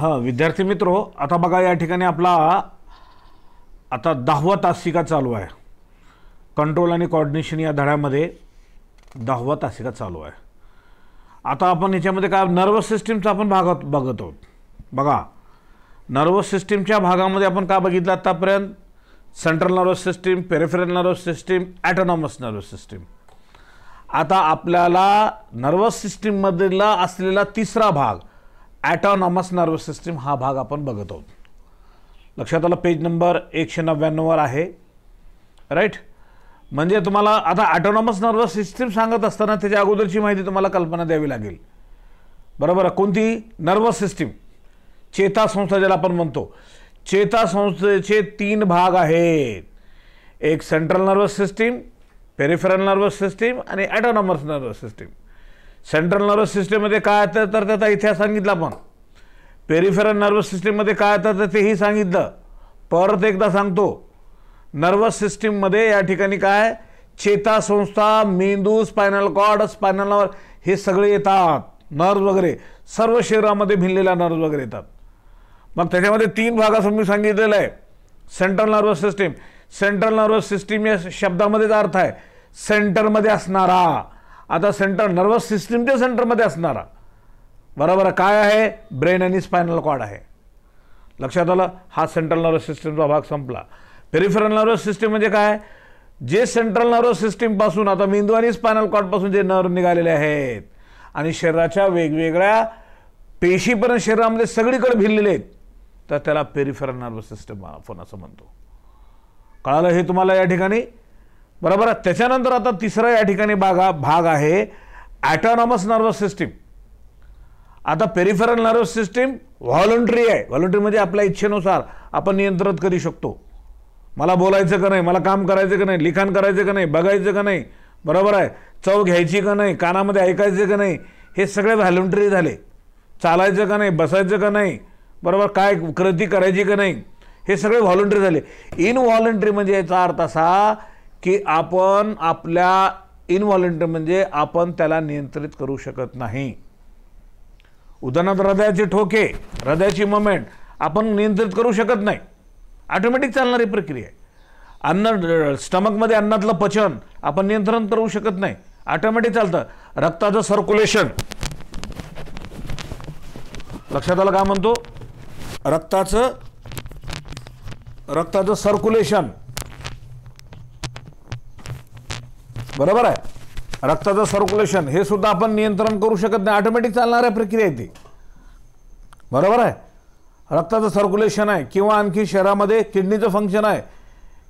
हां विद्यार्थी मित्रो आता बघा या ठिकाणी आपला आता दहावा तासिका चालू आहे कंट्रोल आणि कॉर्डिनेशन या धड्यामध्ये दहावा तासिका चालू आहे आता आपण याच्यामध्ये काय नर्वस सिस्टीमचा आपण भागात बघत आहोत बघा नर्वस सिस्टीमच्या भागामध्ये आपण काय बघितलं आत्तापर्यंत central nervous system peripheral nervous system autonomous nervous system आता आपल्याला नर्वस सिस्टीममधला असलेला तिसरा भाग ॲटॉनॉमस नर्वस सिस्टीम हा भाग आपण बघत आहोत लक्षात आलं पेज नंबर एकशे नव्याण्णववर आहे राईट म्हणजे तुम्हाला आता ॲटोनॉमस नर्वस सिस्टीम सांगत असताना त्याच्या अगोदरची माहिती तुम्हाला कल्पना द्यावी लागेल बरोबर कोणती नर्वस सिस्टीम चेता संस्था ज्याला आपण म्हणतो चेता संस्थेचे तीन भाग आहेत एक central nervous system peripheral nervous system आणि autonomous nervous system central nervous सिस्टीममध्ये काय येतं तर त्याचा इतिहास सांगितला आपण पेरिफेरल नर्वस सिस्टीममध्ये काय येतं तर तेही सांगितलं परत एकदा सांगतो नर्वस सिस्टीममध्ये या ठिकाणी काय चेता संस्था मेंदू स्पायनल कॉर्ड स्पायनल हे सगळे येतात नर्व वगैरे सर्व शरीरामध्ये भिनलेला नर्व वगैरे येतात मग त्याच्यामध्ये तीन भागास मी सांगितलेलं आहे central nervous system central nervous system या शब्दामध्येच अर्थ आहे सेंटरमध्ये असणारा आता सेंटर नर्वस सिस्टीमच्या सेंटरमध्ये असणारा बरोबर काय आहे ब्रेन आणि स्पायनल कॉर्ड आहे लक्षात आलं हा सेंट्रल नर्वस सिस्टीमचा भाग संपला पेरिफेरल नर्वस सिस्टीम म्हणजे काय जे सेंट्रल नर्वस सिस्टीमपासून आता मेंदू आणि स्पायनल कॉर्डपासून जे नर्व निघालेले आहेत आणि शरीराच्या वेगवेगळ्या पेशीपर्यंत शरीरामध्ये सगळीकडे भिरलेले आहेत तर त्याला पेरिफेरल नर्वस सिस्टम आपण असं म्हणतो कळालं हे तुम्हाला या ठिकाणी बरोबर आहे त्याच्यानंतर आता तिसरा या ठिकाणी बागा भाग आहे ॲटॉनॉमस नर्वस सिस्टीम आता पेरिफेरल नर्वस सिस्टीम व्हॉलंट्री आहे व्हॉलंटरी म्हणजे आपल्या इच्छेनुसार आपण नियंत्रित करू शकतो मला बोलायचं का नाही मला काम करायचं का नाही लिखाण करायचं का नाही बघायचं का नाही बरोबर आहे चव घ्यायची का नाही कानामध्ये ऐकायचं का नाही हे सगळे व्हॉलंटरी झाले चालायचं का नाही बसायचं का नाही बरोबर काय कृती करायची का नाही हे सगळे व्हॉलंट्री झाले इनव्हॉलंटरी म्हणजे याचा अर्थ असा की आपण आपल्या इनव्हॉलेंटरी म्हणजे आपण त्याला नियंत्रित करू शकत नाही उदाहरणार्थ हृदयाचे ठोके हृदयाची मोमेंट आपण नियंत्रित करू शकत नाही ऑटोमॅटिक चालणारी प्रक्रिया आहे अन्न स्टमकमध्ये अन्नातलं पचन आपण नियंत्रण करू शकत नाही ऑटोमॅटिक चालतं रक्ताचं सर्क्युलेशन लक्षात आलं का म्हणतो रक्ताचं रक्ताचं सर्क्युलेशन बरोबर आहे रक्ताचं सर्क्युलेशन हे सुद्धा आपण नियंत्रण करू शकत नाही ऑटोमॅटिक चालणाऱ्या प्रक्रिया आहे ती बरोबर आहे रक्ताचं सर्क्युलेशन आहे किंवा आणखी शहरामध्ये किडनीचं फंक्शन आहे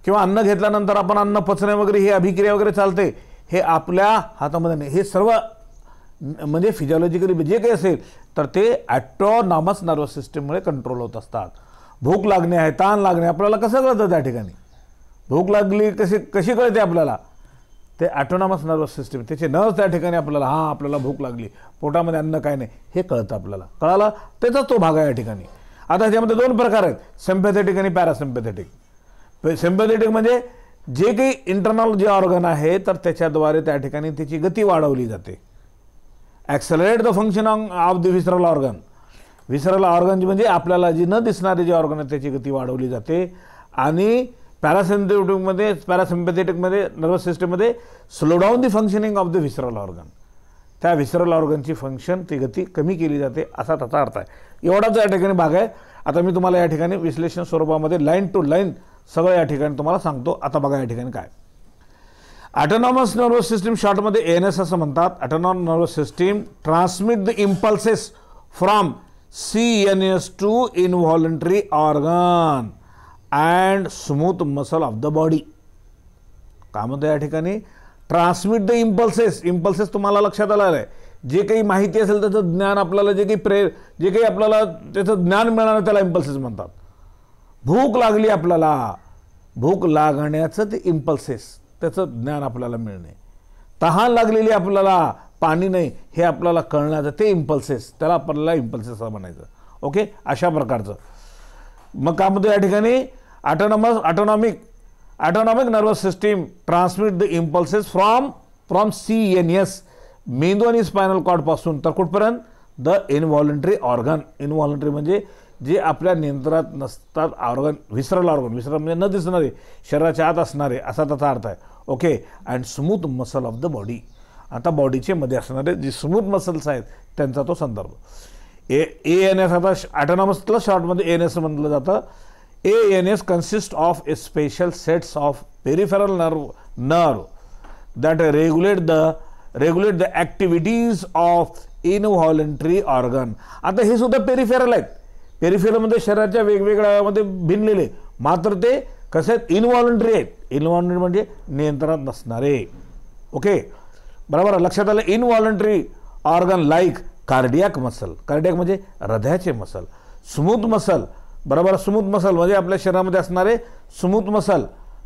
किंवा अन्न घेतल्यानंतर आपण अन्न पचणे वगैरे ही अभिक्रिया वगैरे चालते हे आपल्या हातामध्ये नाही हे सर्व म्हणजे फिजिओलॉजिकली जे काही असेल तर ते ॲटोनॉमस नर्वस सिस्टीममुळे कंट्रोल होत असतात भूक लागणे आहे ताण लागणे आपल्याला कसं कळतं त्या ठिकाणी भूक लागली कशी कशी कळते आपल्याला ते ॲटोनॉमस नर्वस सिस्टीम त्याचे नर्व्स त्या ठिकाणी आपल्याला हां आपल्याला भूक लागली पोटामध्ये अन्न काय नाही हे कळतं आपल्याला कळाला त्याचाच तो भाग आहे या ठिकाणी आता त्यामध्ये दोन प्रकार आहेत सिम्पॅथेटिक आणि पॅरासिम्पॅथेटिक सिम्पॅथेटिक म्हणजे जे काही इंटरनल जे ऑर्गन आहे तर त्याच्याद्वारे त्या ठिकाणी त्याची गती वाढवली जाते accelerate the function of the visceral organ visceral organ म्हणजे आपल्याला जी न दिसणारे जे ऑर्गन आहे त्याची गती वाढवली जाते आणि पॅरासिंथेटिकमध्ये पॅरासिम्पॅथेटिकमध्ये नर्वस सिस्टममध्ये slow down the functioning of the visceral organ त्या विसरल ऑर्गनची फंक्शन ती गती कमी केली जाते असा त्याचा अर्थ आहे एवढाच या ठिकाणी भाग आहे आता मी तुम्हाला या ठिकाणी विश्लेषण स्वरूपामध्ये लाईन टू लाईन सगळं या ठिकाणी तुम्हाला सांगतो आता बघा या ठिकाणी काय ॲटोनॉमस नर्वस सिस्टीम शॉर्टमध्ये एन एस असं म्हणतात autonomic nervous system transmit the impulses from C N S to involuntary organ and smooth muscle of the body काय म्हणतो या ठिकाणी ट्रान्समिट द इम्पल्सेस इम्पल्सेस तुम्हाला लक्षात आलेलं आहे जे काही माहिती असेल त्याचं ज्ञान आपल्याला जे काही प्रेर जे काही आपल्याला त्याचं ज्ञान मिळणार त्याला इम्पल्सेस म्हणतात भूक लागली आपल्याला भूक लागण्याचं ते इम्पल्सेस त्याचं ज्ञान आपल्याला मिळणे तहान लागलेली आपल्याला पाणी नाही हे आपल्याला कळण्याचं ते इम्पल्सेस त्याला आपल्याला इम्पल्सेस म्हणायचं ओके अशा प्रकारचं मग काय म्हणतो या ठिकाणी autonomous autonomic autonomic nervous system transmit the impulses from from CNS मेंदू आणि स्पायनल कॉर्डपासून तर कुठपर्यंत द इनव्हॉलंटरी ऑर्गन इनव्हॉलंटरी म्हणजे जे आपल्या नियंत्रणात नसतात ऑर्गन विसरल ऑर्गन विसरल म्हणजे न दिसणारे शरीराच्या आत असणारे असा त्याचा अर्थ आहे okay and smooth muscle of the body आता बॉडीचे मध्ये असणारे जे स्मूथ मसल्स आहेत त्यांचा तो संदर्भ ए एन एस आता ॲटॉनॉमसला शॉर्टमध्ये एन एस म्हटलं जातं A N S consist of special sets of peripheral nerve nerve that regulate the regulate the activities of involuntary organ आता हे सुद्धा पेरिफेरल आहेत पेरिफेरलमध्ये शरीराच्या वेगवेगळ्यामध्ये भिनलेले मात्र ते कसे आहेत इनव्हॉलंटरी आहेत इनव्हॉलंटरी म्हणजे नियंत्रणात नसणारे ओके बरोबर लक्षात आलं involuntary organ like cardiac muscle cardiac म्हणजे हृदयाचे मसल स्मूथ मसल बरोबर स्मूथ मसल म्हणजे आपल्या शरीरामध्ये असणारे स्मूथ मसल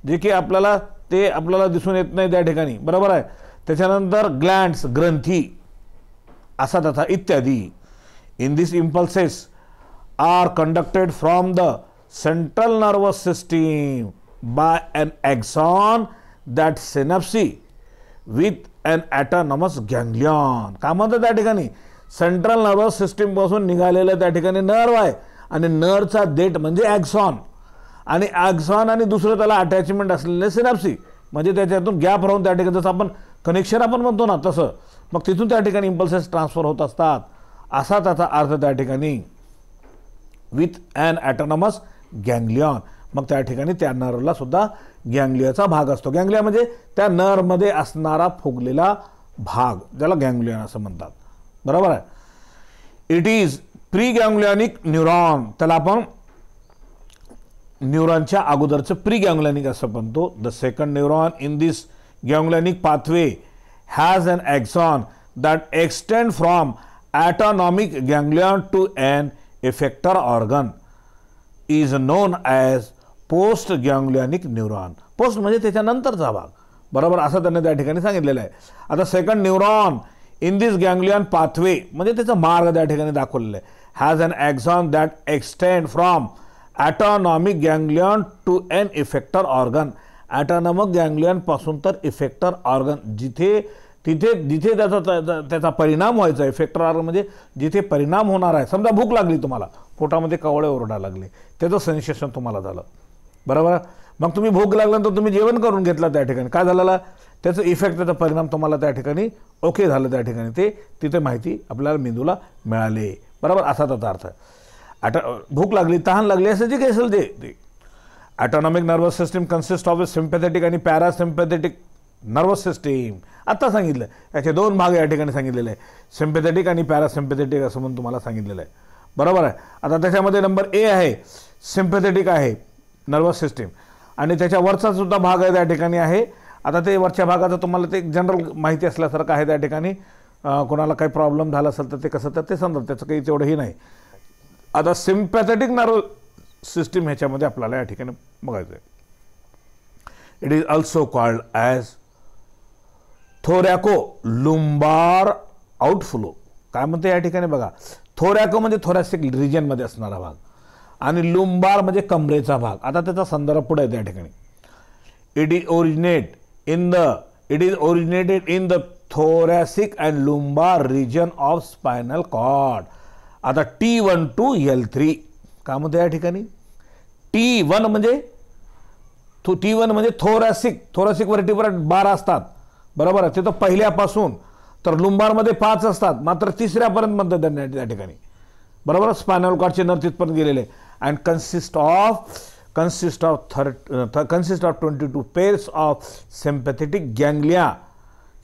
जे की आपल्याला ते आपल्याला दिसून येत नाही त्या ठिकाणी बरोबर आहे त्याच्यानंतर ग्लँड्स ग्रंथी असा तथा इत्यादी in this impulses are conducted from the central nervous system by an axon that synapse with an autonomous ganglion काय म्हणतं त्या ठिकाणी सेंट्रल नर्वस सिस्टीमपासून निघालेलं त्या ठिकाणी नर्व आहे आणि नरचा देठ म्हणजे ॲक्सॉन आणि ॲक्सॉन आणि दुसरं त्याला अटॅचमेंट असलेले सिनॅप्सी म्हणजे त्याच्यातून गॅप राहून त्या ठिकाणी जसं आपण कनेक्शन आपण म्हणतो ना तसं मग तिथून त्या ठिकाणी इम्पल्सेस ट्रान्सफर होत असतात असा त्याचा अर्थ त्या ठिकाणी विथ अॅन ॲटॉनॉमस गँग्लियॉन मग त्या ठिकाणी त्या नरला सुद्धा गँग्लियाचा भाग असतो गँग्लिया म्हणजे त्या नरमध्ये असणारा फुगलेला भाग ज्याला गँग्लियॉन असं म्हणतात बरोबर आहे it is pre preganglionic neuron त्याला आपण न्यूरॉनच्या अगोदरचं प्री प्रीगँग्लॅनिक असं म्हणतो the second neuron in this ganglionic pathway has an axon that extend from autonomic ganglion to an effector organ is known as post ganglionic neuron post म्हणजे त्याच्यानंतरचा भाग बरोबर असं त्यांनी त्या ठिकाणी सांगितलेलं आहे आता second neuron in this ganglion pathway म्हणजे त्याचा मार्ग त्या ठिकाणी दाखवलेला आहे has an axon that extend from autonomic ganglion to an effector organ. Autonomic गँग्लियनपासून तर इफेक्टर ऑर्गन जिथे तिथे जिथे त्याचा त्याचा परिणाम व्हायचा इफेक्टर ऑर्गन म्हणजे जिथे परिणाम होणार आहे समजा भूक लागली तुम्हाला पोटामध्ये कवळे ओरडा लागले त्याचं सेन्सेशन तुम्हाला झालं बरोबर मग तुम्ही भूक लागल्यानंतर तुम्ही जेवण करून घेतला त्या ठिकाणी काय झालेला त्याचं इफेक्ट त्याचा परिणाम तुम्हाला त्या ठिकाणी ओके झालं त्या ठिकाणी ते तिथे माहिती आपल्याला मेंदूला मिळाले बरोबर असा त्याचा अर्थ अटा भूक लागली तहान लागली असं जे काही असेल ते autonomic nervous system consist of a sympathetic आणि पॅरासिम्पॅथेटिक नर्वस सिस्टीम आत्ता सांगितलं याचे दोन भाग या ठिकाणी सांगितलेले आहे सिम्पॅथेटिक आणि पॅरासिम्पॅथेटिक असं म्हणून तुम्हाला सांगितलेलं आहे बरोबर आहे आता त्याच्यामध्ये नंबर ए आहे सिम्पॅथेटिक आहे नर्वस सिस्टीम आणि त्याच्या वरचासुद्धा सुद्धा भाग आहे त्या ठिकाणी आहे आता ते वरच्या भागाचं तुम्हाला ते जनरल माहिती असल्यासारखं आहे त्या ठिकाणी कोणाला काही प्रॉब्लेम झाला असेल तर ते कसं तर ते समजा त्याचं काही तेवढंही नाही आता सिम्पॅथेटिक नर्व सिस्टीम ह्याच्यामध्ये आपल्याला या ठिकाणी बघायचं आहे it is also called as thoraco lumbar outflow काय म्हणते या ठिकाणी बघा थोरॅको म्हणजे थोरॅसिक रिजनमध्ये असणारा भाग आणि लुंबार म्हणजे कमरेचा भाग आता त्याचा संदर्भ पुढे आहे त्या ठिकाणी it is originate in the it is originated in the thoracic and lumbar region of spinal cord आता T one to L three काय म्हणतो या ठिकाणी टी वन म्हणजे टी वन म्हणजे थोरॅसिक थोरॅसिक व्हर्टिब्रा बारा असतात बरोबर आहे ते तर पहिल्यापासून तर लुंबारमध्ये पाच असतात मात्र तिसऱ्यापर्यंत म्हणतात त्यांना त्या ठिकाणी बरोबर स्पायनल कॉर्डचे नर तिथपर्यंत गेलेले and consist of consist of thirty consist of twenty two pairs of sympathetic ganglia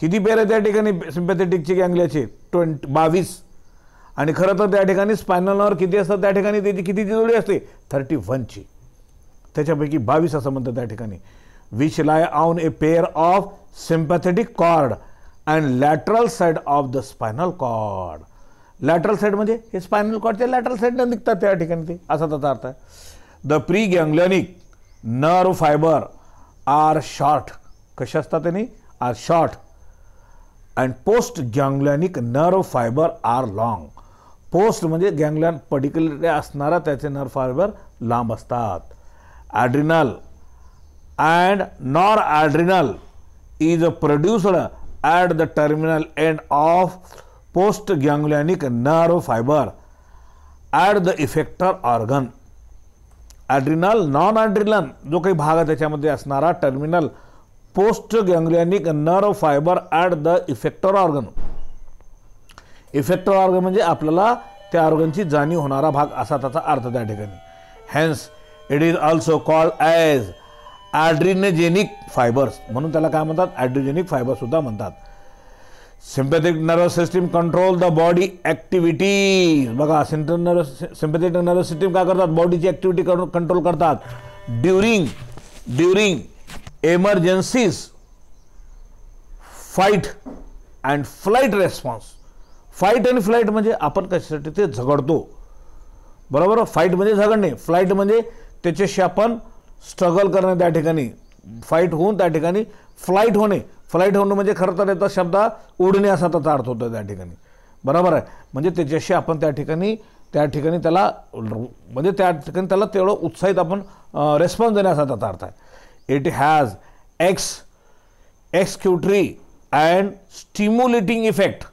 किती पेर आहे त्या ठिकाणी सिम्पॅथेटिकचे गँगल्याचे ट्वेंट बावीस आणि खरं तर त्या ठिकाणी स्पायनलवर किती असतात त्या ठिकाणी त्याची कितीची जोडी असते थर्टी वनची त्याच्यापैकी बावीस असं म्हणतात त्या ठिकाणी which lie on a pair of sympathetic cord and lateral side of the spinal cord lateral side म्हणजे हे स्पायनल कॉर्डच्या लॅटरल साईडनं निघतात त्या ठिकाणी ते असा त्याचा अर्थ आहे the pre ganglionic nerve fibre are short कसे असतात त्यांनी are short and post ganglionic nerve fibre are long post म्हणजे गँग्लॅन पर्टिक्युलर असणारा त्याचे नर्व फायबर लांब असतात adrenal and nor adrenal is a produced at the terminal end of post ganglionic nerve fibre at the effector organ adrenal non adrenal जो काही भाग आहे त्याच्यामध्ये असणारा terminal post ganglionic nerve fibre at the effector organ effector organ म्हणजे आपल्याला त्या ऑर्गनची जाणीव होणारा भाग असा त्याचा अर्थ त्या ठिकाणी hence it is also call as adrenergic fibres म्हणून त्याला काय म्हणतात ॲड्रिजेनिक फायबरसुद्धा म्हणतात sympathetic nervous system control the body activity बघा central nervous sympathetic nervous system काय करतात बॉडीची ॲक्टिव्हिटी कंट्रोल करतात during during emergencies fight and flight response fight and flight म्हणजे आपण कशासाठी ते झगडतो बरोबर फाईट म्हणजे झगडणे फ्लाईट म्हणजे त्याच्याशी आपण स्ट्रगल करणे त्या ठिकाणी फाईट होऊन त्या ठिकाणी फ्लाईट होणे फ्लाईट होणं म्हणजे खरं तर याचा शब्द उडणे असा त्याचा अर्थ होतो त्या ठिकाणी बरोबर आहे म्हणजे त्याच्याशी आपण त्या ठिकाणी त्या ठिकाणी त्याला म्हणजे त्या ठिकाणी त्याला तेवढं उत्साहित आपण रेस्पॉन्स देण्याचा त्याचा अर्थ आहे it has ex excretory and stimulating effect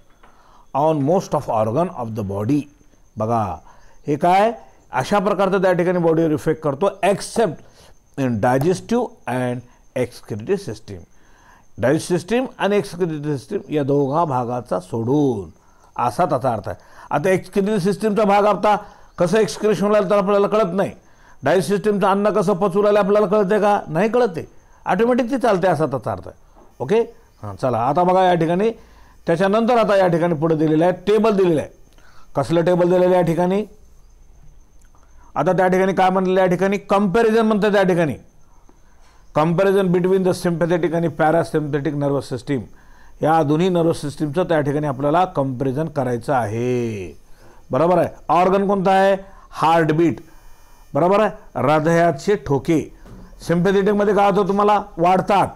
on most of organ of the body बघा हे काय अशा प्रकारचं त्या ठिकाणी बॉडीवर इफेक्ट करतो except in digestive and excretive system digest system आणि एक्सक्रिटिव्ह सिस्टीम या दोघा भागाचा सोडून असा त्याचा अर्थ आहे आता एक्सक्रिटिव्ह सिस्टीमचा भाग आता कसं एक्सक्रिशन होईल तर आपल्याला कळत नाही डायजेस्ट सिस्टीमचं अन्न कसं पचू राहिलं आपल्याला कळते का नाही कळते ऑटोमॅटिक ती चालते असा त्याचा अर्थ ओके हां चला आता बघा या ठिकाणी त्याच्यानंतर आता या ठिकाणी पुढे दिलेलं आहे टेबल दिलेलं आहे कसलं टेबल दिलेलं या ठिकाणी आता त्या ठिकाणी काय म्हणलेलं या ठिकाणी कम्पॅरिझन म्हणतं त्या ठिकाणी कम्पॅरिझन बिटवीन द सिम्पॅथेटिक आणि पॅरासिम्पॅथेटिक नर्वस सिस्टीम या दोन्ही नर्वस सिस्टीमचं त्या ठिकाणी आपल्याला कम्पॅरिझन करायचं आहे बरोबर आहे ऑर्गन कोणता आहे हार्टबीट बरोबर आहे हृदयाचे ठोके सिम्पॅथेटिकमध्ये काय होतं तुम्हाला वाढतात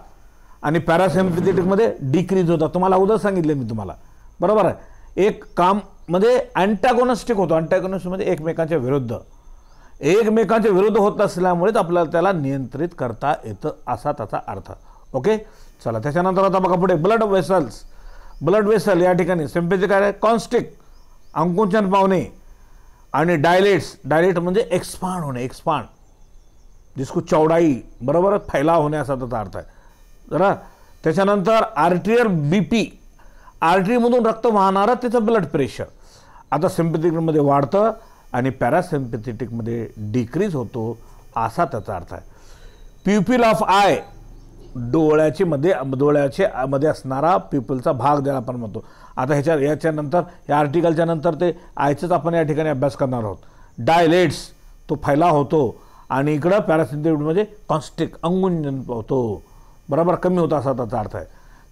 आणि पॅरासिम्पॅथेटिकमध्ये डिक्रीज होतात तुम्हाला उद्या सांगितलं मी तुम्हाला बरोबर आहे एक काम मध्ये म्हणजे अँटॅगोनिस्टिक होतो अँटॅगोनिस्टमध्ये म्हणजे एकमेकांच्या विरुद्ध एकमेकांच्या विरुद्ध होत असल्यामुळेच आपल्याला त्याला नियंत्रित करता येतं असा त्याचा अर्थ ओके चला त्याच्यानंतर आता बघा पुढे ब्लड वेसल्स ब्लड वेसल या ठिकाणी सिम्पॅथिक आहे कॉन्स्टिक अंकुंचन पावणे आणि डायलेट्स डायलेट म्हणजे एक्सपांड होणे एक्सपांड जिसको चौडाई बरोबर फैलाव होणे असा त्याचा अर्थ आहे जरा त्याच्यानंतर आर्टीयर बी पी आर्टरीमधून रक्त वाहणारं त्याचं ब्लड प्रेशर आता सिम्पॅथेटिकमध्ये वाढतं आणि पॅरासिम्पॅथेटिकमध्ये डिक्रीज होतो असा त्याचा अर्थ आहे प्युपिल ऑफ आय डोळ्याचे मध्ये डोळ्याचे मध्ये असणारा पीपलचा भाग द्यायला आपण म्हणतो आता ह्याच्या याच्यानंतर या आर्टिकलच्या नंतर ते आयचंच आपण या ठिकाणी अभ्यास करणार आहोत डायलेट्स तो फैला होतो आणि इकडं पॅरासिन्थेटिड म्हणजे कॉन्स्टिक अंगुंजन होतो बरोबर कमी होता असा त्याचा अर्थ आहे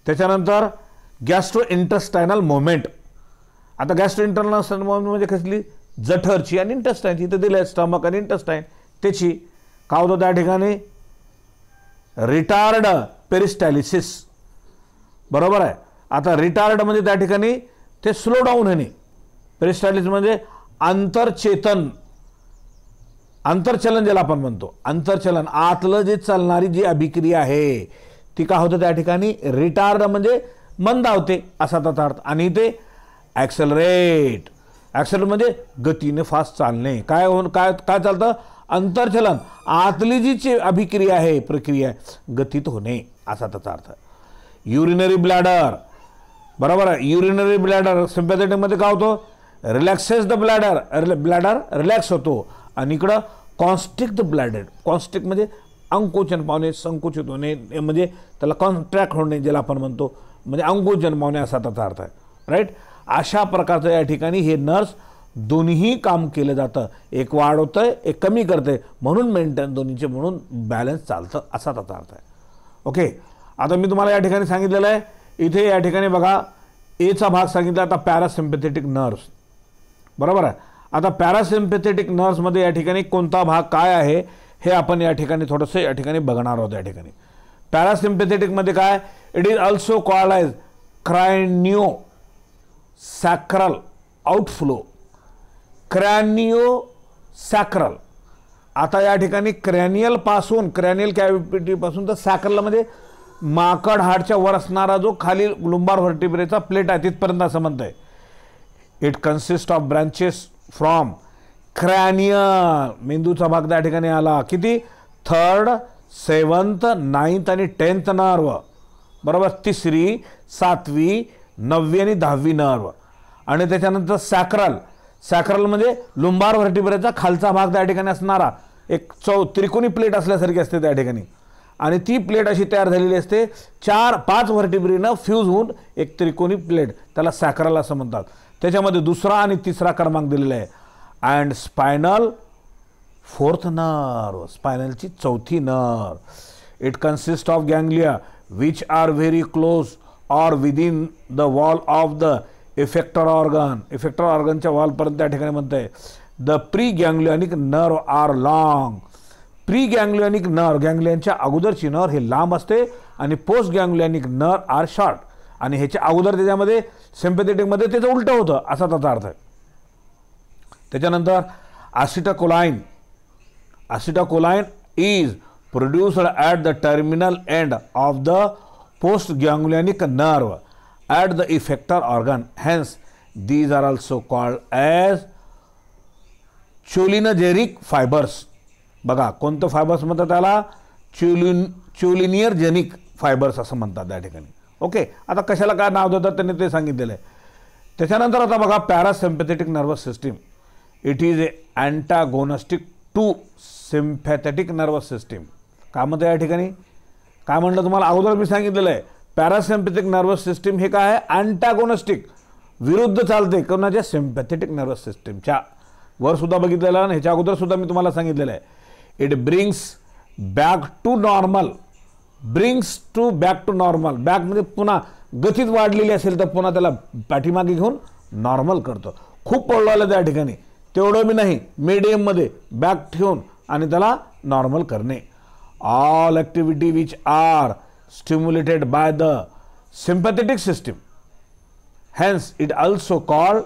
त्याच्यानंतर गॅस्ट्रो इंटस्टायनल मोमेंट आता गॅस्ट्रो इंटरनल मोमेंट म्हणजे कसली जठरची आणि इंटस्टाईनची इथं दिलं आहे स्टमक आणि इंटस्टाईन त्याची का होतं त्या ठिकाणी रिटार्ड पेरिस्टायलिसिस बरोबर आहे आता रिटायर्ड म्हणजे त्या ठिकाणी ते स्लो डाऊन होणे पेरिस्टायलिस म्हणजे आंतरचेतन आंतरचलन ज्याला आपण म्हणतो आंतरचलन आतलं जे चालणारी जी अभिक्रिया आहे ती का होतं त्या ठिकाणी रिटार्ड म्हणजे मंदावते असा त्याचा अर्थ आणि ते ॲक्सलरेट ॲक्सलरेट म्हणजे गतीने फास्ट चालणे काय होऊन काय काय चालतं अंतरचलन आतली जी चे अभिक्रिया आहे प्रक्रिया गतीत होणे असा त्याचा अर्थ युरिनरी ब्लॅडर बरोबर आहे युरिनरी ब्लॅडर सिम्पॅथेटिकमध्ये काय होतो relaxes the bladder bladder relax होतो आणि इकडं कॉन्स्टिक द ब्लॅडर कॉन्स्टिक म्हणजे अंकुचन पावणे संकुचित होणे म्हणजे त्याला कॉन्ट्रॅक्ट होणे ज्याला आपण म्हणतो म्हणजे अंकुचन पावणे असा त्याचा अर्थ आहे राईट अशा प्रकारचं या ठिकाणी हे नर्स दोन्ही काम केलं जातं एक वाढ आहे एक कमी करतं म्हणून मेंटेन दोन्हीचे म्हणून बॅलन्स चालतं असा त्याचा अर्थ आहे ओके आता मी तुम्हाला या ठिकाणी सांगितलेलं आहे इथे या ठिकाणी बघा एचा भाग सांगितला आता पॅरासिम्पथेटिक नर्व्स बरोबर आहे आता पॅरासिम्पॅथेटिक नर्व्समध्ये या ठिकाणी कोणता भाग काय आहे हे आपण या ठिकाणी थोडंसं या ठिकाणी बघणार आहोत या ठिकाणी पॅरासिम्पॅथेटिकमध्ये काय it is also called as cranio sacral outflow cranio sacral आता या ठिकाणी क्रॅनियलपासून क्रॅनियल कॅव्हिटीपासून तर सॅक्रलमध्ये माकड हाडच्या वर असणारा जो खाली लुंबार व्हर्टिब्रेचा प्लेट आहे तिथपर्यंत असं म्हणतं आहे it consist of branches from cranial मेंदूचा भाग त्या ठिकाणी आला किती थर्ड सेवन्थ नाईन्थ आणि टेन्थ नर्व बरोबर तिसरी सातवी नववी आणि दहावी नर्व आणि त्याच्यानंतर सॅक्रल सॅक्रल म्हणजे लुंबार व्हर्टिब्रेचा खालचा भाग त्या ठिकाणी असणारा एक चौ त्रिकोणी प्लेट असल्यासारखी असते त्या ठिकाणी आणि ती प्लेट अशी तयार झालेली असते चार पाच व्हर्टिब्रीनं फ्यूज होऊन एक त्रिकोणी प्लेट त्याला सॅक्रल असं म्हणतात त्याच्यामध्ये दुसरा आणि तिसरा क्रमांक दिलेला आहे अँड स्पायनल फोर्थ नर्व स्पायनलची चौथी नर it consist of ganglia which are very close or within the wall of the effector organ effector ऑर्गनच्या वॉलपर्यंत त्या ठिकाणी म्हणत आहे the pre ganglionic nerve are long pre ganglionic nerve गँग्लियनच्या अगोदरची नर हे लांब असते आणि पोस्ट गँग्लियनिक नर आर शॉर्ट आणि ह्याच्या अगोदर त्याच्यामध्ये सिम्पॅथेटिकमध्ये त्याचं उलटं होतं असा त्याचा अर्थ आहे त्याच्यानंतर acetylcholine acetylcholine is produced at the terminal end of the post ganglionic nerve at the effector organ hence these are also called as cholinergic fibres बघा कोणतं फायबर्स म्हणतात त्याला च्युलिन च्युलिनियर जेनिक फायबर्स असं म्हणतात त्या ठिकाणी ओके आता कशाला काय नाव देतात त्यांनी ते सांगितलेलं आहे त्याच्यानंतर आता बघा parasympathetic nervous system it is a antagonistic to sympathetic nervous system काय म्हणतं या ठिकाणी काय म्हणलं तुम्हाला अगोदर मी सांगितलेलं आहे पॅरासिम्पॅथिक नर्वस सिस्टीम हे काय आहे अँटागोनस्टिक विरुद्ध चालते कोणाच्या सिम्पॅथेटिक नर्वस सिस्टीमच्या वर सुद्धा बघितलेलं आणि ह्याच्या अगोदर सुद्धा मी तुम्हाला सांगितलेलं आहे it brings back to normal brings to back to normal back म्हणजे पुन्हा गतीत वाढलेली असेल तर पुन्हा त्याला पाठीमागे घेऊन नॉर्मल करतो खूप आलं त्या ठिकाणी तेवढं मी नाही मिडियममध्ये बॅक ठेवून आणि त्याला नॉर्मल करणे all activity which are stimulated by the sympathetic system hence it also called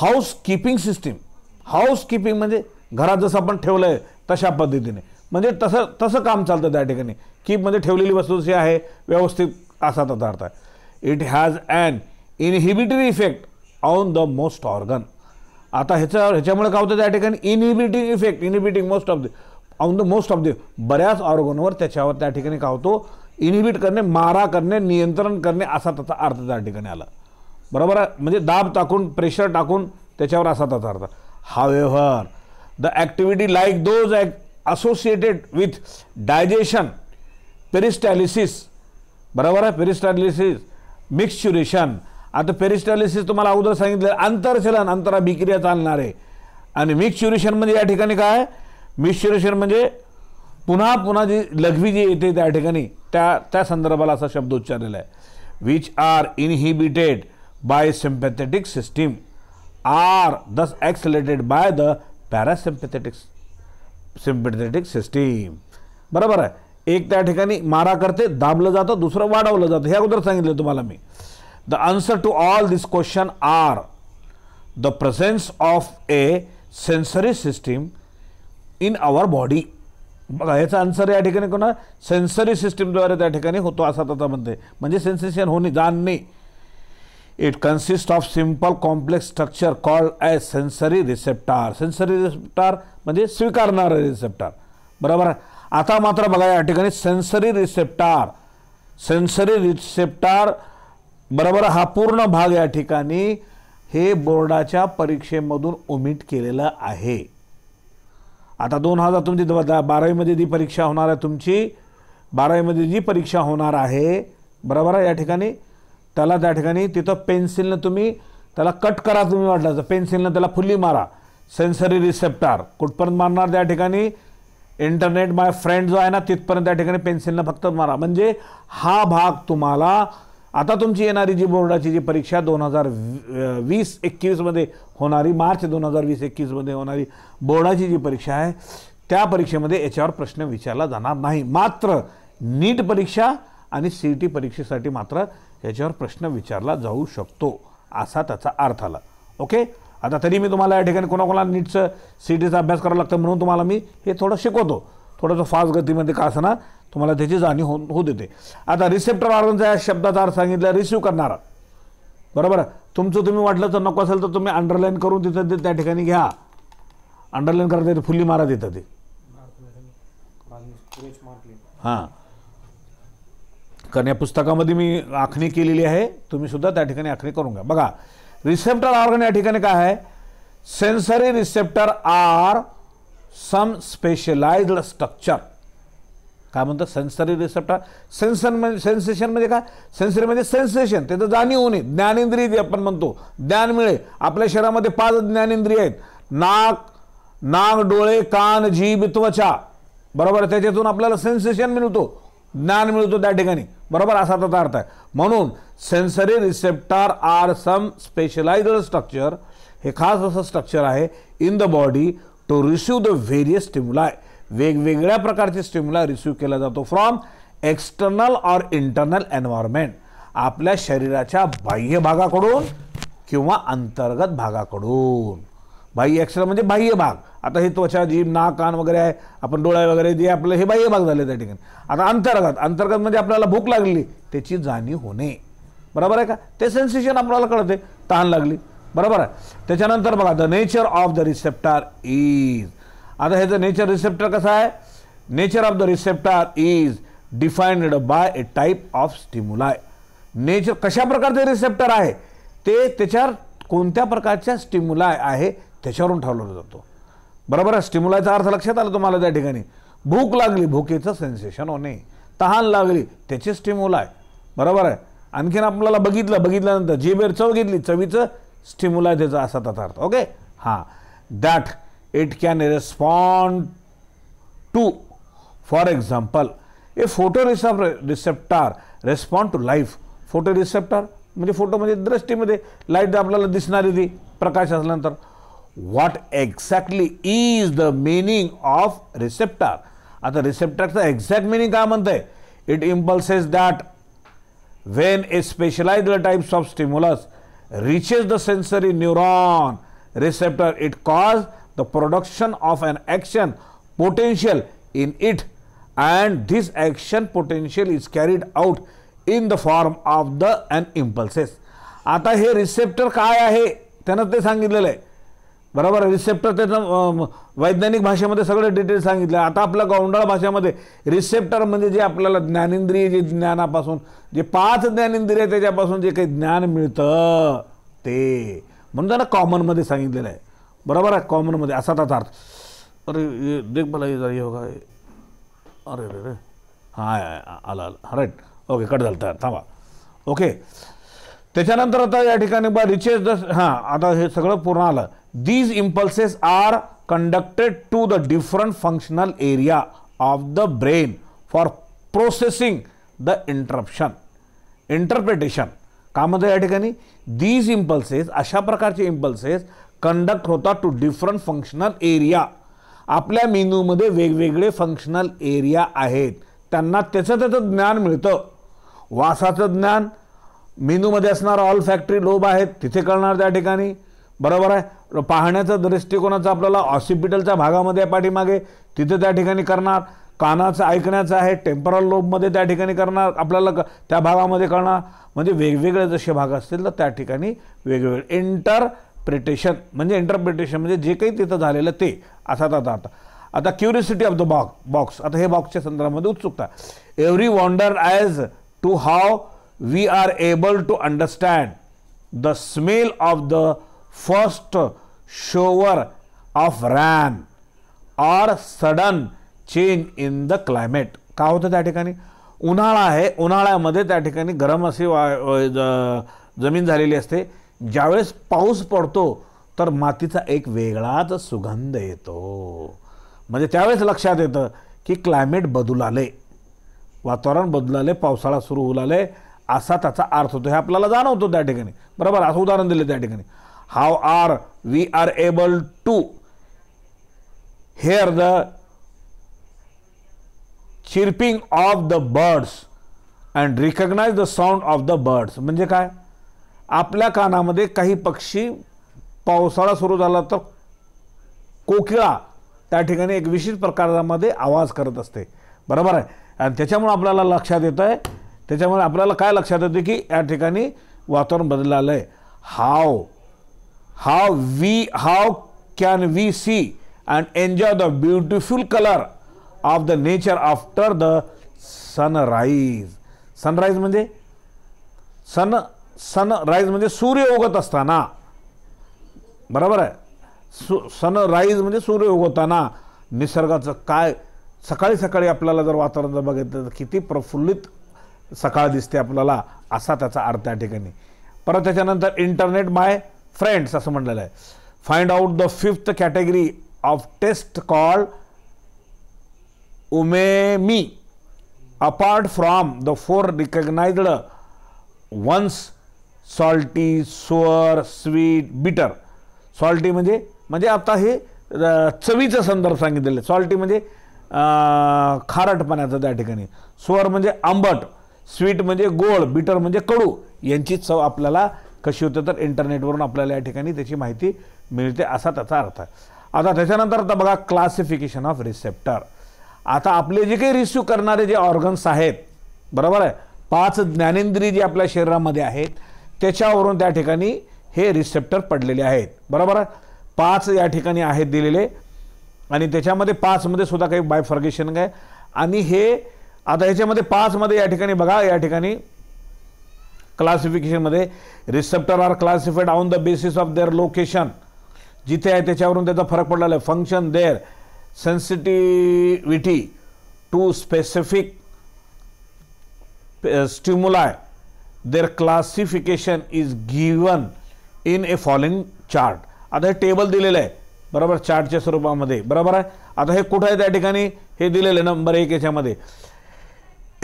housekeeping system housekeeping म्हणजे घरात जसं आपण ठेवलं आहे तशा पद्धतीने म्हणजे तसं तसं काम चालतं त्या ठिकाणी की म्हणजे ठेवलेली वस्तू जी आहे व्यवस्थित असा त्याचा अर्थ आहे it has an inhibitory effect on the most organ आता ह्याचं ह्याच्यामुळे काय होतं त्या ठिकाणी inhibiting effect inhibiting most of the on the most of the बऱ्याच ऑर्गनवर त्याच्यावर त्या ठिकाणी काय होतो इनहिबिट करणे मारा करणे नियंत्रण करणे असा त्याचा अर्थ त्या ठिकाणी आला बरोबर आहे म्हणजे दाब टाकून प्रेशर टाकून त्याच्यावर असा त्याचा अर्थ however the activity like those those associated with digestion peristalsis, बरोबर आहे पेरिस्टालिसिस मिक्सच्युरेशन आता पेरिस्टॅलिसिस तुम्हाला अगोदर सांगितलं अंतरचलन अंतराभिक्रिया चालणार आहे आणि मिक्सच्युरेशन म्हणजे या ठिकाणी काय मिक्सच्युरेशन म्हणजे पुन्हा पुन्हा जी लघवी जी येते त्या ठिकाणी त्या त्या संदर्भाला असा शब्द उच्चारलेला आहे which are inhibited by sympathetic system are thus accelerated by the parasympathetic sympathetic system बरोबर आहे एक त्या ठिकाणी मारा करते दाबलं जातं दुसरं वाढवलं जातं हे अगोदर सांगितलं तुम्हाला मी the answer to all this question are the presence of a sensory system in our body बघा याचा आन्सर या ठिकाणी कोणा सेन्सरी सिस्टीमद्वारे त्या ठिकाणी होतो असा तसा म्हणते म्हणजे सेन्सेशन होणे जाणणे it consist of simple complex structure called as sensory receptor sensory receptor म्हणजे स्वीकारणारे रिसेप्टर बरोबर आता मात्र बघा या ठिकाणी सेन्सरी रिसेप्टार सेन्सरी रिसेप्टार बरोबर हा पूर्ण भाग या ठिकाणी हे बोर्डाच्या परीक्षेमधून ओमिट केलेलं आहे आता दोन हजार तुमची बारावीमध्ये जी परीक्षा होणार आहे तुमची बारावीमध्ये जी परीक्षा होणार आहे बरोबर आहे या ठिकाणी त्याला त्या ठिकाणी तिथं पेन्सिलनं तुम्ही त्याला कट करा तुम्ही वाटलं तर पेन्सिलनं त्याला फुल्ली मारा सेन्सरी रिसेप्टार कुठपर्यंत मारणार त्या ठिकाणी इंटरनेट माय फ्रेंड जो आहे ना तिथपर्यंत त्या ठिकाणी पेन्सिलनं फक्त मारा म्हणजे हा भाग तुम्हाला आता तुमची येणारी जी बोर्डाची जी परीक्षा दोन हजार वीस एकवीसमध्ये होणारी मार्च दोन हजार वीस एकवीसमध्ये होणारी बोर्डाची जी परीक्षा आहे त्या परीक्षेमध्ये याच्यावर प्रश्न विचारला जाणार नाही मात्र नीट परीक्षा आणि सी टी e परीक्षेसाठी मात्र याच्यावर प्रश्न विचारला जाऊ शकतो असा त्याचा अर्थ आला ओके आता तरी मी तुम्हाला या ठिकाणी कोणाकोणाला नीटचं सी डीचा अभ्यास करावा लागतं म्हणून तुम्हाला मी हे थोडं शिकवतो थोडंसं फास्ट गतीमध्ये का असणार तुम्हाला त्याची जाणीव हो होऊ देते आता रिसेप्टर ऑर्गनचा या शब्दाचा अर्थ सांगितला रिसिव्ह करणारा बरोबर तुमचं तुम्ही वाटलं तर नको असेल तर तुम्ही अंडरलाईन करून तिथं ते त्या ठिकाणी घ्या अंडरलाईन करता येते फुल्ली मारा देतं ते हां कारण या पुस्तकामध्ये मी आखणी केलेली आहे तुम्ही सुद्धा त्या ठिकाणी आखणी करून घ्या बघा रिसेप्टर ऑर्गन या ठिकाणी काय आहे sensory receptor are some specialised structure काय म्हणतात सेन्सरी रिसेप्टर सेन्सर म्हणजे सेन्सेशन म्हणजे काय सेन्सरी म्हणजे सेन्सेशन ते तर जाणीव होणे ज्ञानेंद्रिय जे आपण म्हणतो ज्ञान मिळे आपल्या शरीरामध्ये पाच ज्ञानेंद्रिय आहेत नाक नाक डोळे कान जीभ त्वचा बरोबर त्याच्यातून आपल्याला सेन्सेशन मिळतो ज्ञान मिळतो त्या ठिकाणी बरोबर असा त्याचा अर्थ आहे म्हणून sensory receptor are some specialised structure हे खास असं स्ट्रक्चर आहे in the body to receive the various stimuli वेगवेगळ्या प्रकारचे स्टिम्युलाय रिसिव्ह केला जातो from external or internal environment आपल्या शरीराच्या बाह्य भागाकडून किंवा अंतर्गत भागाकडून बाह्य अक्षर म्हणजे बाह्य भाग आता हे त्वचा जी नाक कान वगैरे आहे आपण डोळे वगैरे जे आपलं हे बाह्य भाग झाले त्या ठिकाणी आता अंतर्गत अंतर्गत म्हणजे आपल्याला भूक लागली त्याची जाणीव होणे बरोबर आहे का ते सेन्सेशन आपल्याला कळते तहान लागली बरोबर आहे त्याच्यानंतर बघा the nature of the receptor is आता ह्याचं नेचर रिसेप्टर कसं आहे nature of the receptor is defined by a type of stimuli nature कशा प्रकारचे रिसेप्टर आहे ते त्याच्यावर कोणत्या प्रकारच्या स्टिम्युलाय आहे त्याच्यावरून ठरवला जातो बरोबर आहे स्टिम्युलाचा अर्थ लक्षात आला तुम्हाला त्या ठिकाणी भूक लागली भुकेचं सेन्सेशन होणे तहान लागली त्याची स्टिम्युला आहे बरोबर आहे आणखीन आपल्याला बघितलं बघितल्यानंतर बेर चव घेतली चवीचं स्टिम्युला त्याचा असा त्याचा अर्थ ओके हां that it can respond to for example a photo recep receptor respond to life photo receptor म्हणजे फोटो म्हणजे दृष्टीमध्ये लाईट आपल्याला दिसणारी ती प्रकाश असल्यानंतर what exactly is the meaning of receptor at the receptor the exact meaning it impulses that when a specialized types of stimulus reaches the sensory neuron receptor it causes the production of an action potential in it and this action potential is carried out in the form of the an impulses ata he receptor kaya hai tenat de sangitlele बरोबर receptor त्याचं वैज्ञानिक भाषेमध्ये सगळं detail सांगितलं आता आपल्या गौंडळ भाषेमध्ये receptor म्हणजे जे आपल्याला ज्ञानेंद्रिय जे ज्ञानापासून जे पाच ज्ञानेंद्रिय त्याच्यापासून जे काही ज्ञान मिळतं ते म्हणून त्यांना कॉमनमध्ये सांगितलेलं आहे बरोबर आहे कॉमनमध्ये असा त्याचा अर्थ अरे देख मला योगा अरे अरे अरे हां आला आला राईट ओके कट झालं तर थांबा ओके त्याच्यानंतर आता या ठिकाणी बा रिचेस द हां आता हे सगळं पूर्ण आलं these impulses are conducted to the different functional area of the brain for processing the interruption interpretation का म्हणतो या ठिकाणी दीज इम्पल्सेस अशा प्रकारचे इम्पल्सेस कंडक्ट होतात टू डिफरंट फंक्शनल एरिया आपल्या मेनूमध्ये वेगवेगळे फंक्शनल एरिया आहेत त्यांना त्याचं त्याचं ज्ञान मिळतं वासाचं ज्ञान मेनूमध्ये असणारा ऑल फॅक्टरी लोब आहेत तिथे करणार त्या ठिकाणी बरोबर आहे पाहण्याचा दृष्टिकोनाचं आपल्याला हॉस्पिटलच्या भागामध्ये पाठीमागे तिथे त्या ठिकाणी करणार कानाचं ऐकण्याचं आहे टेम्परल लोबमध्ये त्या ठिकाणी करणार आपल्याला क त्या भागामध्ये करणार म्हणजे वेगवेगळे जसे भाग असतील तर त्या ठिकाणी वेगवेगळे इंटरप्रिटेशन म्हणजे इंटरप्रिटेशन म्हणजे जे काही तिथं झालेलं ते असा आता आता आता curiosity of the box box आता हे बॉक्सच्या संदर्भामध्ये उत्सुकता every wonder as to how we are able to understand the smell of the first shower of rain or sudden change in the climate का होतं त्या ठिकाणी उन्हाळा आहे उन्हाळ्यामध्ये त्या ठिकाणी गरम अशी वा जमीन झालेली असते ज्यावेळेस पाऊस पडतो तर मातीचा एक वेगळाच सुगंध येतो म्हणजे त्यावेळेस लक्षात येतं की क्लायमेट बदलू आले वातावरण बदलू आले पावसाळा सुरू होऊ लागले असा त्याचा अर्थ होतो हे आपल्याला जाणवतो त्या ठिकाणी बरोबर असं उदाहरण दिलं त्या ठिकाणी how are we are able to hear the chirping of the birds and recognise the sound of the birds म्हणजे काय आपल्या कानामध्ये काही पक्षी पावसाळा सुरू झाला तर कोकिळा त्या ठिकाणी एक विशिष्ट प्रकारामध्ये आवाज करत असते बरोबर आहे आणि त्याच्यामुळे आपल्याला लक्षात येतं आहे त्याच्यामुळे आपल्याला काय लक्षात येतं की या ठिकाणी वातावरण बदललं आहे how how we how can we see and enjoy the beautiful colour of the nature after the sunrise sunrise म्हणजे सन सनराईज म्हणजे सूर्य उगत असताना बरोबर आहे सु सनराईज म्हणजे सूर्य उगवताना निसर्गाचं काय सकाळी सकाळी आपल्याला जर वातावरण बघितलं तर किती प्रफुल्लित सकाळ दिसते आपल्याला असा त्याचा अर्थ त्या ठिकाणी परत त्याच्यानंतर इंटरनेट माय फ्रेंड्स असं म्हणलेलं आहे find out the fifth category of taste call umami apart from the four recognised ones salty sour sweet bitter salty म्हणजे म्हणजे आता हे चवीचा संदर्भ सांगितलेलं आहे सॉल्टी म्हणजे खारटपणाचं त्या ठिकाणी सुअर म्हणजे आंबट स्वीट म्हणजे गोड बिटर म्हणजे कडू यांची चव आपल्याला कशी होते तर इंटरनेटवरून आपल्याला या ठिकाणी त्याची माहिती मिळते असा त्याचा अर्थ आहे आता त्याच्यानंतर आता बघा क्लासिफिकेशन ऑफ रिसेप्टर आता आपले जे काही रिसिव्ह करणारे जे ऑर्गन्स आहेत बरोबर आहे पाच ज्ञानेंद्रिय जे आपल्या शरीरामध्ये आहेत त्याच्यावरून त्या ठिकाणी हे रिसेप्टर पडलेले आहेत बरोबर आहे पाच या ठिकाणी आहेत दिलेले आणि त्याच्यामध्ये पाचमध्ये सुद्धा काही बायफर्गेशन काय आणि हे आता ह्याच्यामध्ये पाचमध्ये या ठिकाणी बघा या ठिकाणी क्लासिफिकेशनमध्ये receptor are classified on the basis of their location जिथे आहे त्याच्यावरून त्याचा फरक पडलेला आहे function their sensitivity to specific stimuli their classification is given in a following chart आता हे टेबल दिलेलं आहे बरोबर चार्टच्या स्वरूपामध्ये बरोबर आहे आता हे कुठं आहे त्या ठिकाणी हे दिलेलं आहे नंबर एक याच्यामध्ये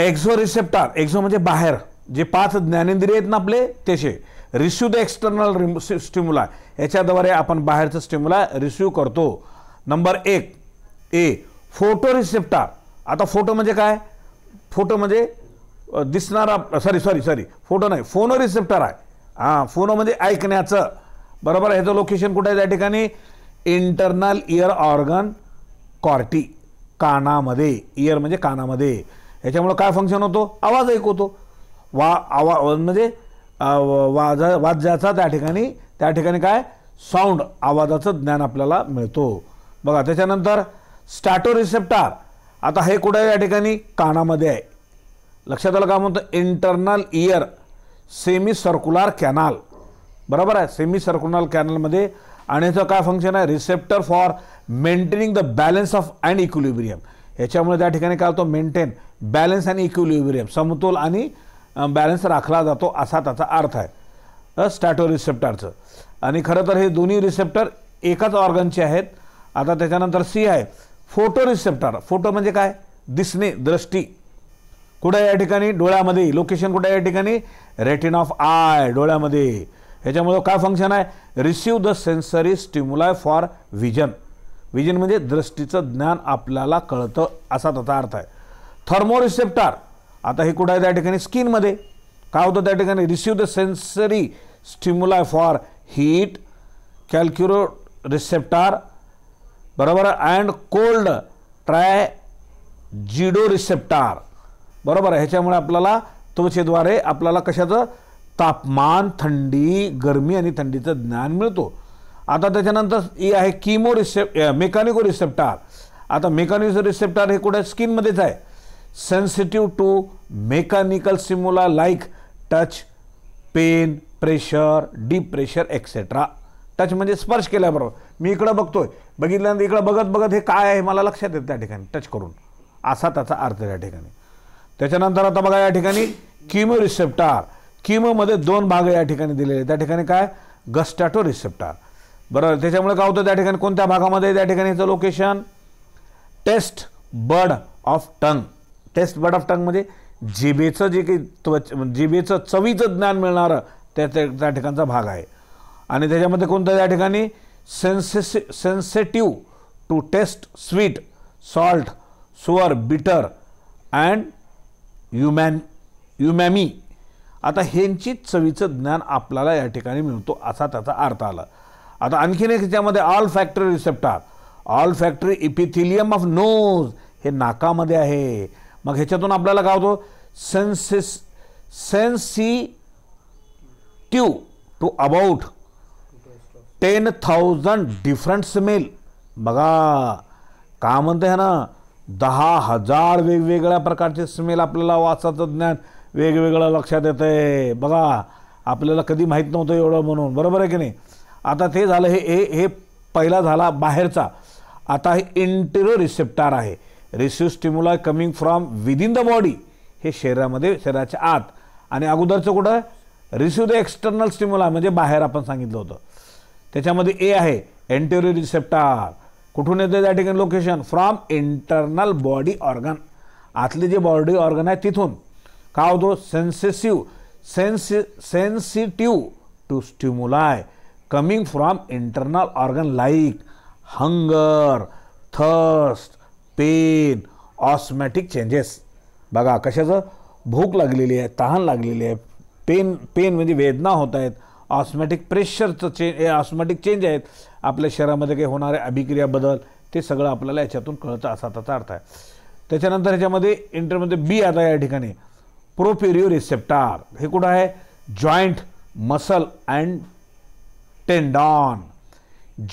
एक्झो रिसेप्टार एक्झो म्हणजे बाहेर जे पाच ज्ञानेंद्रिय आहेत ना आपले त्याचे रिस्यू द एक्सटर्नल स्टिम्युला याच्याद्वारे आपण बाहेरचं स्टिम्युला रिस्यू करतो नंबर एक ए फोटो रिसेप्टार आता फोटो म्हणजे काय फोटो म्हणजे दिसणारा सॉरी सॉरी सॉरी फोटो नाही फोनो रिसेप्टर आहे हां फोनो म्हणजे ऐकण्याचं बरोबर ह्याचं लोकेशन कुठं आहे त्या ठिकाणी इंटरनल इयर ऑर्गन कॉर्टी कानामध्ये इयर म्हणजे कानामध्ये याच्यामुळं काय फंक्शन होतो आवाज एक होतो वा आवा म्हणजे वाजा वाद्याचा त्या ठिकाणी त्या ठिकाणी काय साऊंड आवाजाचं ज्ञान आपल्याला मिळतो बघा त्याच्यानंतर स्टॅटो रिसेप्टार आता हे कुठं या ठिकाणी कानामध्ये आहे लक्षात आलं का म्हणतो internal ear semicircular canal बरोबर आहे सेमी सर्क्युलर कॅनलमध्ये आणि याचं काय फंक्शन आहे receptor for maintaining the balance of and equilibrium याच्यामुळे त्या ठिकाणी काय होतो मेंटेन बॅलन्स आणि इक्विलिब्रियम समतोल आणि बॅलन्स राखला जातो असा त्याचा अर्थ आहे स्टॅटो रिसेप्टरचं आणि खरं तर हे दोन्ही रिसेप्टर एकाच ऑर्गनचे आहेत आता त्याच्यानंतर सी आहे फोटो रिसेप्टर फोटो म्हणजे काय दिसणे दृष्टी कुठं या ठिकाणी डोळ्यामध्ये लोकेशन कुठं या ठिकाणी रेटिन ऑफ आय डोळ्यामध्ये ह्याच्यामुळं काय फंक्शन आहे receive the sensory stimuli for vision vision म्हणजे दृष्टीचं ज्ञान आपल्याला कळतं असा त्याचा अर्थ आहे रिसेप्टार आता हे कुठं आहे त्या ठिकाणी स्किनमध्ये काय होतं त्या ठिकाणी receive the sensory stimuli for heat कॅल्क्युरो रिसेप्टार बरोबर अँड कोल्ड ट्राय जिडो रिसेप्टार बरोबर ह्याच्यामुळे आपल्याला त्वचेद्वारे आपल्याला कशाचं तापमान थंडी गरमी आणि थंडीचं ज्ञान मिळतो आता त्याच्यानंतर ई आहे किमो रिसेप मेकॅनिको रिसेप्टार आता मेकॅनिको रिसेप्टार हे कुठे स्किनमध्येच आहे sensitive to mechanical stimuli like touch pain pressure deep pressure etcetera touch म्हणजे स्पर्श केल्याबरोबर मी इकडं बघतोय बघितल्यानंतर इकडं बघत बघत हे काय आहे मला लक्षात येतं त्या ठिकाणी टच करून असा त्याचा अर्थ त्या ठिकाणी त्याच्यानंतर आता बघा या ठिकाणी किमो रिसेप्टार किमोमध्ये दोन भाग या ठिकाणी दिलेले त्या ठिकाणी काय गस्टॅटो रिसेप्टार बरोबर त्याच्यामुळे काय होतं त्या ठिकाणी कोणत्या भागामध्ये त्या ठिकाणीचं location taste bud of tongue taste bud of tongue म्हणजे जिबेचं जे काही त्वच जिबेचं चवीचं ज्ञान मिळणारं त्या त्या ठिकाणचा भाग आहे आणि त्याच्यामध्ये कोणतं त्या ठिकाणी सेन्सेसि sensitive to taste sweet salt sour bitter and युमॅन युमॅमी आता ह्यांची चवीचं ज्ञान आपल्याला या ठिकाणी मिळतो असा त्याचा अर्थ आला आता आणखीन एक त्यामध्ये olfactory receptor olfactory epithelium of nose हे नाकामध्ये आहे मग ह्याच्यातून आपल्याला काय होतो senses to to about ten thousand different smell बघा का म्हणते ना दहा हजार वेगवेगळ्या प्रकारचे स्मेल आपल्याला वाचाचं ज्ञान वेगवेगळं लक्षात येतं आहे बघा आपल्याला कधी माहीत नव्हतं एवढं म्हणून बरोबर आहे की नाही आता ते झालं हे ए हे पहिला झाला बाहेरचा आता हे इंटेरो रिसेप्टार आहे receive stimuli coming from in the body हे शरीरामध्ये शरीराच्या आत आणि अगोदरचं कुठं रिस्यू द एक्सटर्नल स्टिम्युला म्हणजे बाहेर आपण सांगितलं होतं त्याच्यामध्ये ए आहे एंटेरियर रिसेप्टार कुठून येतं त्या ठिकाणी location from internal body organ आतले जे बॉडी ऑर्गन आहे तिथून का होतो सेन्सेसिव्ह सेन्सि सेन्सिटिव्ह टू आहे coming from internal organ like hunger thirst pain osmotic changes बघा कशाचं भूक लागलेली आहे तहान लागलेली आहे पेन पेन म्हणजे वेदना होत आहेत ऑस्मॅटिक प्रेशरचं चे ऑस्मॅटिक चेंज आहेत आपल्या शरीरामध्ये काही होणारे अभिक्रिया बदल ते सगळं आपल्याला याच्यातून कळतं असा त्याचा अर्थ आहे त्याच्यानंतर ह्याच्यामध्ये इंटरमध्ये बी आता या ठिकाणी प्रोपेरिओ रिसेप्टार हे कुठं आहे joint muscle and tendon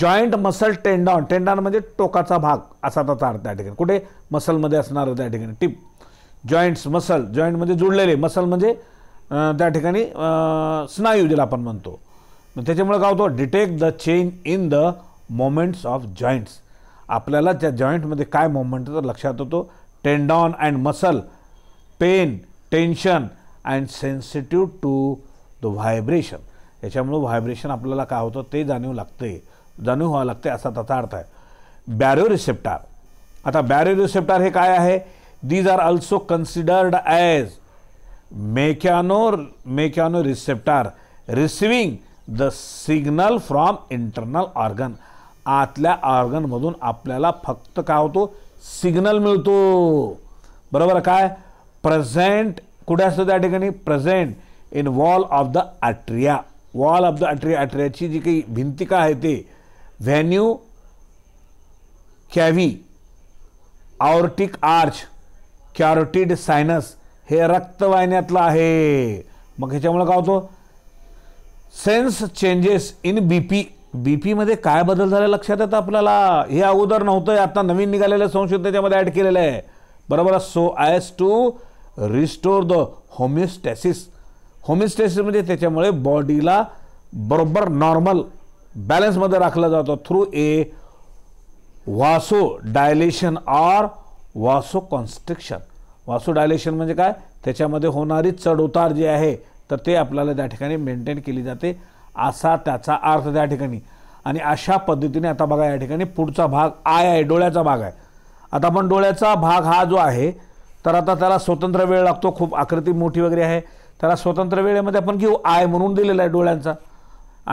joint muscle tendon tendon म्हणजे टोकाचा भाग असा त्याचा अर्थ त्या ठिकाणी कुठे मसलमध्ये असणार त्या ठिकाणी टिप जॉईंट्स मसल जॉईंट म्हणजे जुळलेले मसल म्हणजे त्या ठिकाणी स्नायू ज्याला आपण म्हणतो मग त्याच्यामुळे काय होतो detect the change in the moments of joints आपल्याला त्या जॉईंटमध्ये काय मोमेंट तर लक्षात होतो tendon and muscle pain tension and sensitive to the vibration याच्यामुळं व्हायब्रेशन आपल्याला काय होतं ते जाणीव लागते जाणीव व्हावं लागते असा त्याचा अर्थ आहे बॅरिओ रिसेप्टार आता बॅरिओ रिसेप्टार हे काय आहे these are also considered as mechano mechano receptor receiving the signal from internal organ आतल्या ऑर्गनमधून आपल्याला फक्त काय होतो सिग्नल मिळतो बरोबर काय प्रेझेंट कुठे असतो त्या ठिकाणी present in wall of the atria wall of the atria अठराची जी काही भिंतिका आहे ते vena cavae aortic arch carotid sinus हे रक्तवाहिन्यातलं आहे मग ह्याच्यामुळं काय होतो sense changes in B P B पीमध्ये काय बदल झाला लक्षात येतं आपल्याला हे अगोदर नव्हतं आता नवीन निघालेलं संशोधन त्याच्यामध्ये ॲड केलेलं आहे बरोबर so as to restore the homeostasis होमिस्टेसिसमध्ये त्याच्यामुळे बॉडीला बरोबर नॉर्मल बॅलन्समध्ये राखला जातो through a vasodilation or vasoconstriction vasodilation म्हणजे काय त्याच्यामध्ये होणारी चढउतार जी आहे तर ते आपल्याला त्या ठिकाणी मेंटेन केली जाते असा त्याचा अर्थ त्या ठिकाणी आणि अशा पद्धतीने आता बघा या ठिकाणी पुढचा भाग आय आहे डोळ्याचा भाग आहे आता आपण डोळ्याचा भाग हा जो आहे तर आता त्याला स्वतंत्र वेळ लागतो खूप आकृती मोठी वगैरे आहे त्याला स्वतंत्र वेळेमध्ये आपण घेऊ आय म्हणून दिलेला आहे डोळ्यांचा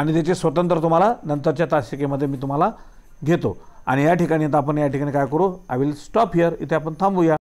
आणि त्याचे स्वतंत्र तुम्हाला नंतरच्या तासिकेमध्ये मी तुम्हाला घेतो आणि या ठिकाणी आता आपण या ठिकाणी काय करू आय विल स्टॉप हिअर इथे आपण थांबूया